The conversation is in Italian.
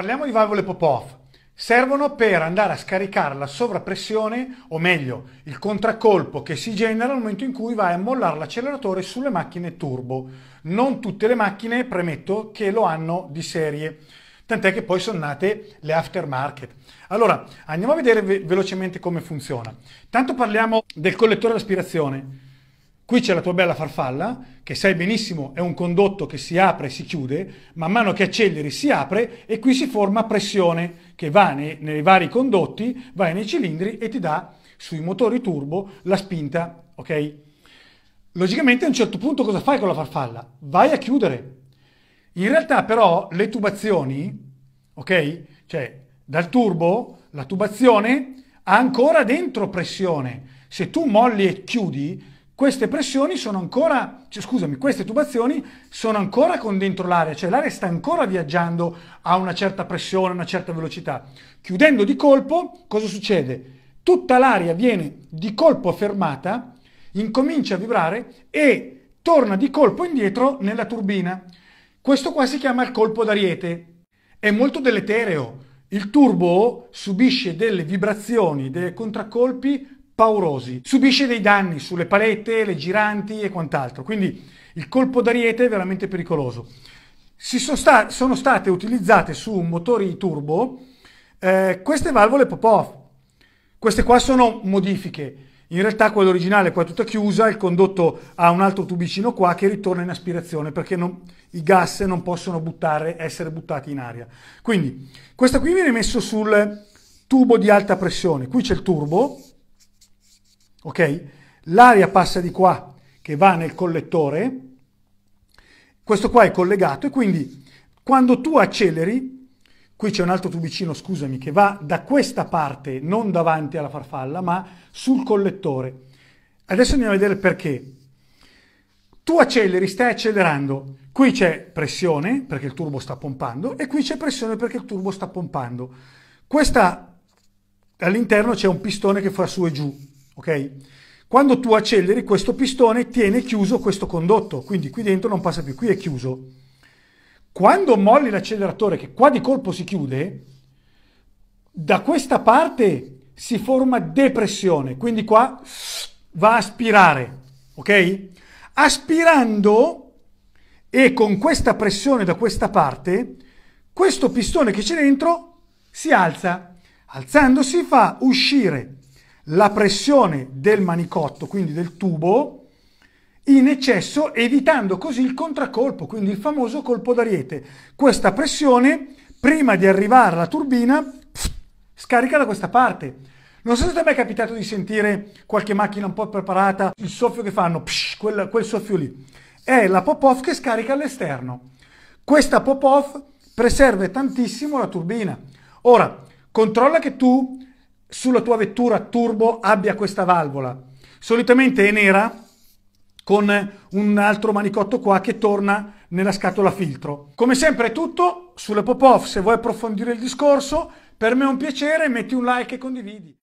Parliamo di valvole pop-off. Servono per andare a scaricare la sovrappressione, o meglio, il contraccolpo che si genera nel momento in cui vai a mollare l'acceleratore sulle macchine turbo. Non tutte le macchine, premetto, che lo hanno di serie tant'è che poi sono nate le aftermarket. Allora, andiamo a vedere ve- velocemente come funziona. Tanto parliamo del collettore d'aspirazione. Qui c'è la tua bella farfalla, che sai benissimo è un condotto che si apre e si chiude, man mano che acceleri si apre e qui si forma pressione che va nei, nei vari condotti, va nei cilindri e ti dà sui motori turbo la spinta, ok? Logicamente a un certo punto cosa fai con la farfalla? Vai a chiudere. In realtà però le tubazioni, ok? Cioè dal turbo la tubazione ha ancora dentro pressione. Se tu molli e chiudi, queste pressioni sono ancora, cioè, scusami, queste tubazioni sono ancora con dentro l'aria, cioè l'aria sta ancora viaggiando a una certa pressione, a una certa velocità. Chiudendo di colpo, cosa succede? Tutta l'aria viene di colpo fermata, incomincia a vibrare e torna di colpo indietro nella turbina. Questo qua si chiama il colpo d'ariete. È molto deletereo. Il turbo subisce delle vibrazioni, dei contraccolpi paurosi. Subisce dei danni sulle palette, le giranti e quant'altro, quindi il colpo d'ariete è veramente pericoloso. Sono, sta- sono, state utilizzate su motori turbo eh, queste valvole pop-off. Queste qua sono modifiche. In realtà quella originale qua è tutta chiusa, il condotto ha un altro tubicino qua che ritorna in aspirazione perché non, i gas non possono buttare, essere buttati in aria. Quindi questa qui viene messo sul tubo di alta pressione, qui c'è il turbo, ok? L'aria passa di qua che va nel collettore, questo qua è collegato e quindi quando tu acceleri, qui c'è un altro tubicino, scusami, che va da questa parte, non davanti alla farfalla, ma sul collettore. Adesso andiamo a vedere perché. Tu acceleri, stai accelerando, qui c'è pressione perché il turbo sta pompando e qui c'è pressione perché il turbo sta pompando. Questa, all'interno c'è un pistone che fa su e giù, ok? Quando tu acceleri questo pistone tiene chiuso questo condotto, quindi qui dentro non passa più, qui è chiuso. Quando molli l'acceleratore, che qua di colpo si chiude, da questa parte si forma depressione, quindi qua va a aspirare, ok? Aspirando e con questa pressione da questa parte, questo pistone che c'è dentro si alza. Alzandosi fa uscire la pressione del manicotto, quindi del tubo, in eccesso, evitando così il contraccolpo, quindi il famoso colpo d'ariete. Questa pressione, prima di arrivare alla turbina, scarica da questa parte. Non so se ti è mai capitato di sentire qualche macchina un po' preparata, il soffio che fanno, psh, quel, quel, soffio lì. È la pop-off che scarica all'esterno. Questa pop-off preserve tantissimo la turbina. Ora, controlla che tu sulla tua vettura turbo abbia questa valvola. Solitamente è nera con un altro manicotto qua che torna nella scatola filtro. Come sempre è tutto sulle pop-off, se vuoi approfondire il discorso, per me è un piacere, metti un like e condividi.